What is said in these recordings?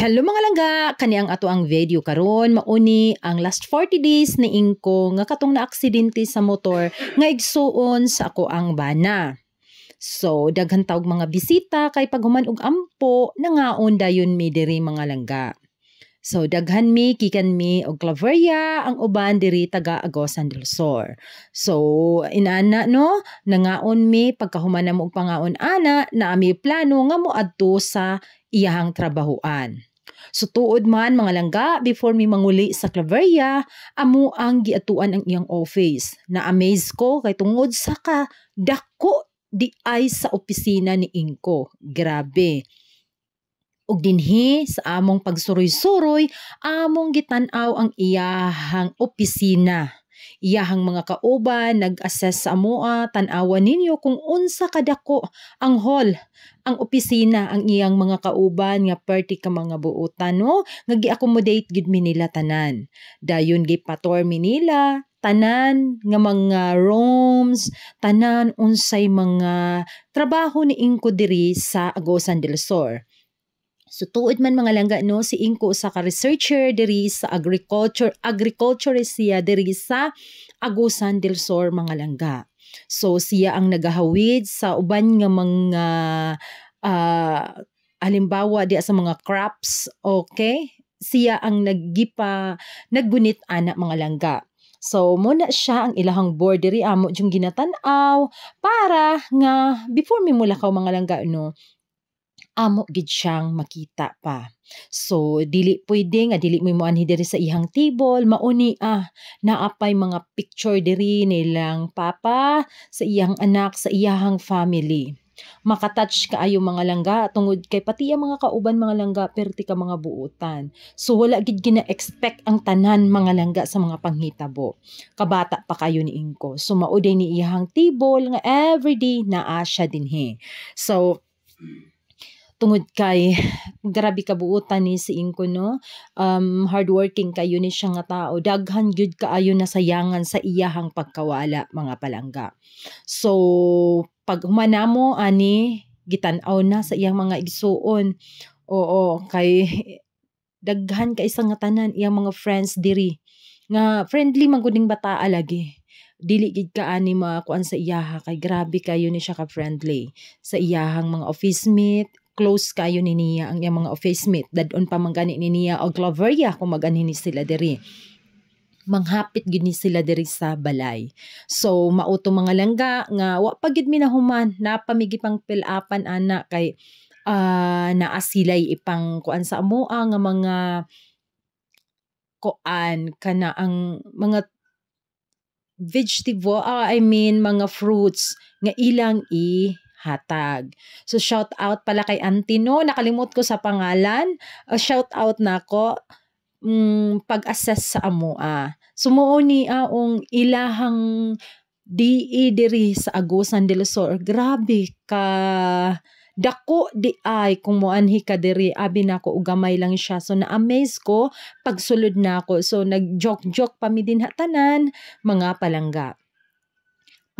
Hello mga langga, kaniang ato ang video karon mauni ang last 40 days ni Inko nga katong na aksidente sa motor nga igsuon sa ako ang bana. So daghan tawag mga bisita kay paghuman og ampo nangaon dayon mi diri mga langga. So daghan mi kikan mi og claveria ang uban diri taga Agosan del Sur. So inana no nangaon mi pagkahuman na mo og pangaon ana na ami plano nga moadto sa iyahang trabahoan. Sutuod man mga langga before mi manguli sa Claveria, amo ang giatuan ang iyang office. Na-amaze ko kay tungod sa ka dako di ay sa opisina ni Inko. Grabe. Ug dinhi sa among pagsuroy-suroy, among gitan-aw ang iyahang opisina. Iyahang mga kauban, nag-assess sa amoa, tanawa ninyo kung unsa kadako ang hall, ang opisina, ang iyang mga kauban nga party ka mga buotan no, nga gi-accommodate gid mi nila tanan. Dayon gi pator mi nila, tanan nga mga rooms, tanan unsay mga trabaho ni Inko diri sa Agosan del Sur. Sutuod so, man mga langga no si Inko sa ka researcher diri sa agriculture agriculture siya diri sa Agusan del Sur mga langga. So siya ang nagahawid sa uban nga mga uh, halimbawa di sa mga crops, okay? Siya ang naggipa nagbunit anak mga langga. So, muna siya ang ilahang board diri amo ginatan-aw para nga before mi mula ka mga langga no, amo gid siyang makita pa. So dili pwede nga dili mo anhi diri sa ihang table mauni ah naapay mga picture diri nilang papa sa iyang anak sa iyang family makatouch ayo mga langga tungod kay pati ang mga kauban mga langga perti ka mga buutan so wala gid gina-expect ang tanan mga langga sa mga panghitabo kabata pa kayo ni Inko. so mauday ni iyang table nga everyday na asya dinhi so tungod kay grabe ka kabuutan ni si Inko no um, hardworking kayo ni siya nga tao daghan gyud kaayo na sayangan sa iyahang pagkawala mga palangga so pag humana mo ani gitan-aw na sa iyang mga igsuon oo kay daghan kay isang tanan iyang mga friends diri nga friendly man guding bata alagi dili gid ka ani makakuan sa iyaha kay grabe kayo ni siya ka friendly sa iyahang mga office mate close kayo ni niya ang iyang mga office mate dadon pa man gani ni niya og Gloveria kung magani ni sila diri manghapit gid ni sila diri sa balay. So mauto mga langga nga wa pa gid mi napamigi pang pilapan ana kay uh, naa ipang kuan sa amoa ah, nga mga kuan kana ang mga vegetable uh, I mean mga fruits nga ilang i hatag. So shout out pala kay Antino, nakalimot ko sa pangalan. Uh, shout out na ko um, mm, pag-assess sa amua. Ah. Sumuo ni aong ilahang DE diri sa Agusan de Luzon. Grabe ka dako di ay kumuanhi ka diri abi nako ug gamay lang siya so na amaze ko pagsulod nako so nag joke joke pa mi din hatanan mga palangga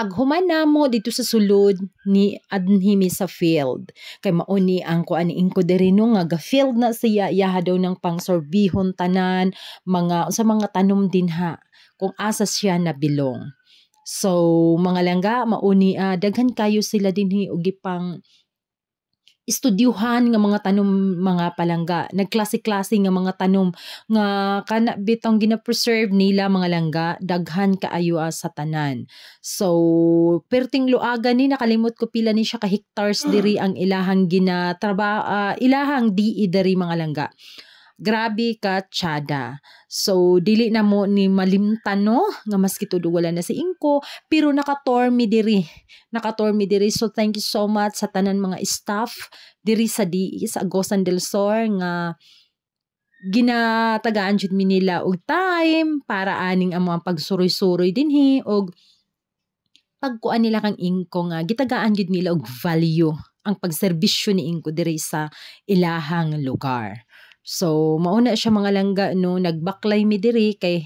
paghumana mo dito sa sulod ni adnhimi sa field kay mauni ang kuan ko diri no nga ga field na siya yaha daw ng pangsorbihon tanan mga sa mga tanom din ha kung asa siya nabilong so mga langga mauni uh, ah, daghan kayo sila dinhi og gipang istudyuhan nga mga tanom mga palangga nagklase-klase nga mga tanom nga kana bitong gina-preserve nila mga langga daghan kaayo ah, sa tanan so perting luaga ni nakalimot ko pila ni siya ka hectares diri ang ilahang gina traba, uh, ah, ilahang di e diri mga langga grabe ka tsyada. So, dili na mo ni malimtan no, nga maski tudo wala na si Inko, pero nakatormi diri. Nakatormi diri. So, thank you so much sa tanan mga staff diri sa DI, e, sa Agosan del Sor, nga ginatagaan jud mi nila og time para aning ang mga pagsuroy-suroy dinhi og pagkuan nila kang Inko nga gitagaan jud nila og value ang pagserbisyo ni Inko diri sa ilahang lugar. So, mauna siya mga langga, no, nagbaklay mi diri kay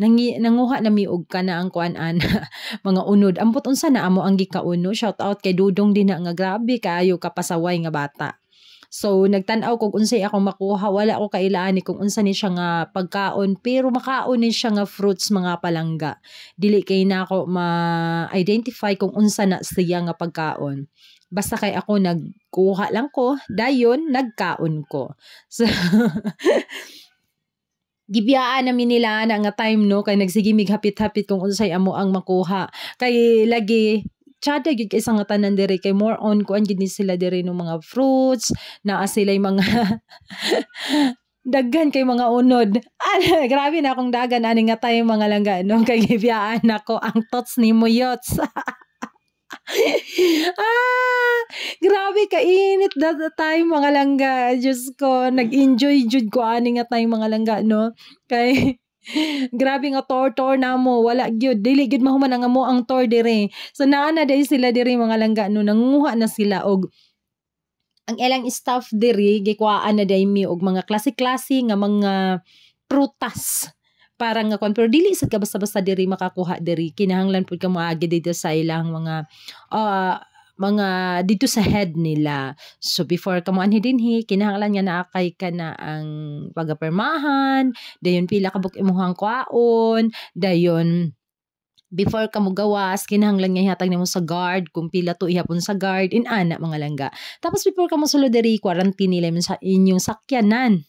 nangi, nanguha na mi ka kana ang kuan an mga unod. Ambot unsa na amo ang gikauno. Shout out kay Dudong din na nga grabe kayo kapasaway nga bata. So nagtan-aw kog unsay akong makuha wala ko kailaan ni kung unsa ni siya nga pagkaon pero makaon ni siya nga fruits mga palangga. Dili kay na ako ma-identify kung unsa na siya nga pagkaon. Basta kay ako nagkuha lang ko, dayon nagkaon ko. So, gibiyaan namin nila na nga time no kay nagsigimig hapit-hapit kung unsay amo ang makuha kay lagi chada gyud kay nga tanan diri kay more on ko ang ni sila diri ng mga fruits naa sila mga daghan kay mga unod ah, grabe na akong dagan ani nga tayo mga langga no kay gibiyaan nako ang tots ni muyots ah, grabe kainit na time mga langga. Diyos ko, nag-enjoy jud ko ani nga tayong mga langga, no? Kay Grabe nga tor-tor na mo, wala gyud, dili gyud mahuman nga mo ang tor dire. So naa na dai sila dire mga langga no nanguha na sila og ang ilang staff dire gikuhaan na dai mi og mga klase-klase nga mga prutas parang nga kon pero dili sad ka basta-basta diri makakuha diri kinahanglan pud ka moagi dito sa ilang mga uh, mga dito sa head nila. So before ka mo anhidinhi, kinahanglan nga naakay ka na ang pagapermahan, dayon pila ka buk imong kwaon, dayon before ka mo gawas, kinahanglan nga ihatag nimo sa guard, kung pila to ihapon sa guard, in ana mga langga. Tapos before ka mo sulod diri, quarantine nila sa inyong sakyanan.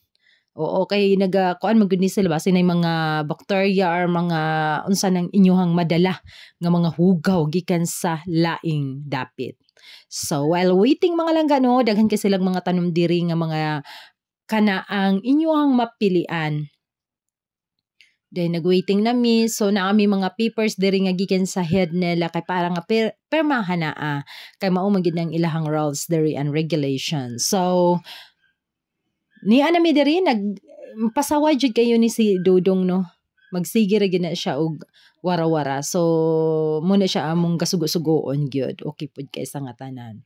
Oo, kay nagakuan ah, magud ni sila basi nay mga bakterya or mga unsa nang inyuhang madala nga mga hugaw gikan sa laing dapit. So while waiting mga langga no, daghan kay silang mga tanom diri nga mga kanaang inyuhang mapilian Day nagwaiting na mi, so na kami mga papers diri nga gikan sa head nila kay para nga per permahan na ah. kay mao magid ang ilahang rules diri and regulations. So Ni ana mi diri nag pasaway jud kayo ni si Dudong no. Magsige ra gina siya og wara-wara. So mo na siya among kasugo-sugoon gyud. Okay pud kay sa nga tanan.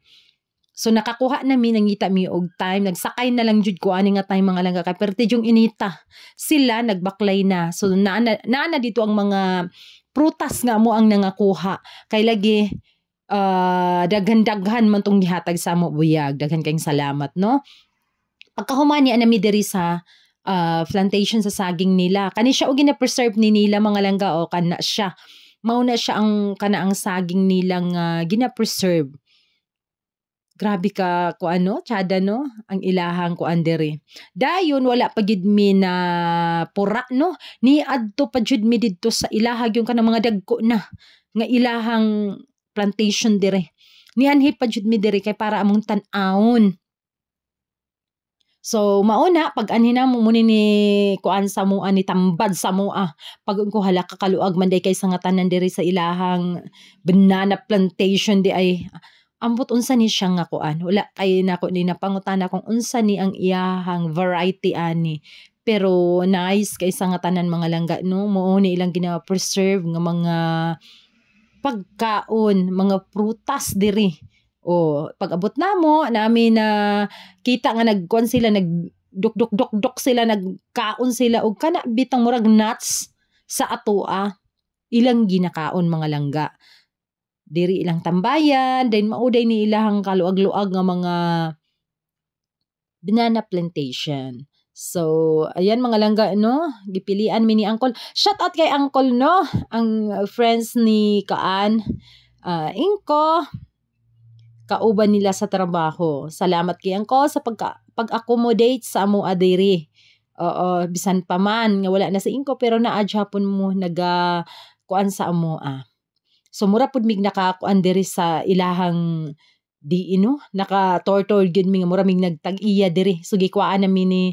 So nakakuha na mi nangita mi og time nagsakay na lang jud ko ani nga time mga langga kay perti yung inita. Sila nagbaklay na. So naana, na, dito ang mga prutas nga mo ang nangakuha kay lagi uh, daghan-daghan man tong gihatag sa mo buyag. Daghan kayong salamat no. Pagkahumani niya na midiri sa uh, plantation sa saging nila. Kani siya og gina-preserve ni nila mga langga o kana siya. Mao na siya ang kana ang saging nilang uh, gina-preserve. Grabe ka ko ano, chada no, ang ilahang ko andere. Dayon wala pa gid mi na pura no, ni adto pa jud mi didto sa ilahag yung kana mga dagko na nga ilahang plantation dire. Ni anhi pa jud mi dire kay para among tan-aon So, mauna, pag anhina mo muni ni kuan sa mua, ni tambad sa mua, ah. pag ko hala kakaluag man day kay sangatanan diri sa ilahang banana plantation di ay, ambot unsa ni siya nga kuan. Wala kay nako ni napangutana kung unsa ni ang iyahang variety ani. Pero nice kay sangatanan mga langga no, mao ni ilang ginawa preserve nga mga pagkaon, mga prutas diri o, pag-abot na mo, nami na kita nga nagkuan sila, nag duk duk duk duk sila, nagkaon sila, o kana bitang murag nuts sa atoa. Ah. Ilang ginakaon mga langga. Diri ilang tambayan, din mauday ni ilahang kaluag-luag nga mga banana plantation. So, ayan mga langga, no? Gipilian mi ni Angkol. Shout out kay Angkol, no? Ang friends ni Kaan. Uh, Inko, kauban nila sa trabaho. Salamat kay ko sa pagka, pag-accommodate sa amo adiri. Oo, bisan pa man, nga wala na sa inko, pero naadjapon mo naga kuan sa amo ah. So mura pud mig naka kuan diri sa ilahang di ino, naka tortol gyud mi nga mura mig nagtag-iya diri. So gikuan namin ni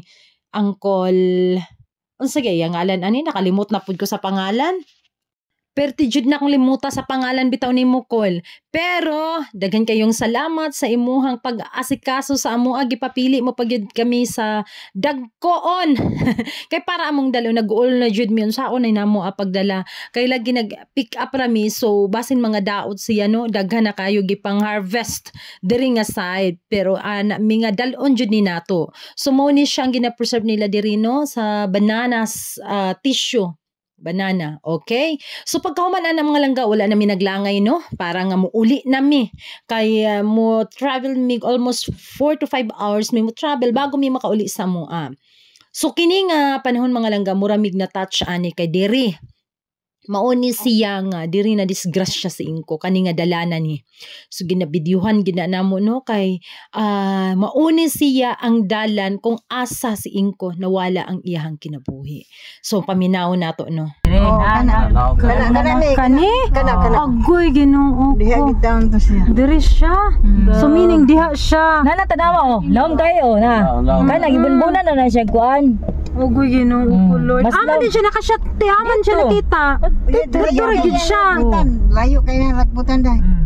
Angkol unsa gay ngalan ani nakalimot na pud ko sa pangalan. Pertijud na kong limuta sa pangalan bitaw ni Mukol. Pero, daghan kayong salamat sa imuhang pag-asikaso sa amua agipapili mo pagyud kami sa dagkoon. kay para among dalo nag-uol na jud mi sa unay namo a pagdala. Kay lagi nag-pick up rami so basin mga daot siya no daghan na kayo gipang harvest diri nga side pero ana uh, mga dalon jud ni nato. So mo ni siyang gina-preserve nila diri no sa bananas uh, tissue banana. Okay? So pagka humanaan ng mga langga, wala na minaglangay, no? Para nga ah, mo uli na mi. Kaya ah, mo travel mi almost 4 to 5 hours mi mo travel bago mi makauli sa mo. Ah. So kini nga panahon mga langga, muramig na touch ani kay diri mao ah. siya nga diri na disgrasya sa inko kani nga dalanan ni so ginabidyuhan ginanamo no kay uh, ah, mao siya ang dalan kung asa si inko nawala ang iyahang kinabuhi so paminaw nato no oh, kana kani oh, agoy Ginoo diha gitawon to siya diri siya hmm. so meaning diha siya nana tanawa oh laom kayo oh, na ah, kana gibunbunan na na siya kuan Ogoy Ginoo ko hmm. Lord. Ama din siya nakashut Tihaman siya na tita. dere gid siya. Layo kay nang rakbutan dai. Hmm.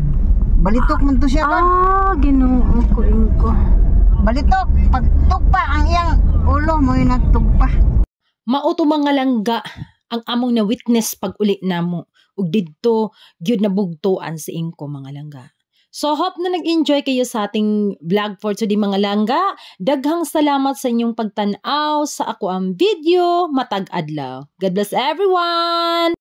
Balitok man to siya Ah, ginoo ko ko. Balitok, pagtugpa ang iyang ulo mo yung nagtugpa. Mauto mga langga ang among na witness pag uli namo ug didto gyud nabugtuan si Ingko mga langga. So hope na nag-enjoy kayo sa ating vlog for today mga langga. Daghang salamat sa inyong pagtanaw sa ako ang video. Matag adlaw. God bless everyone!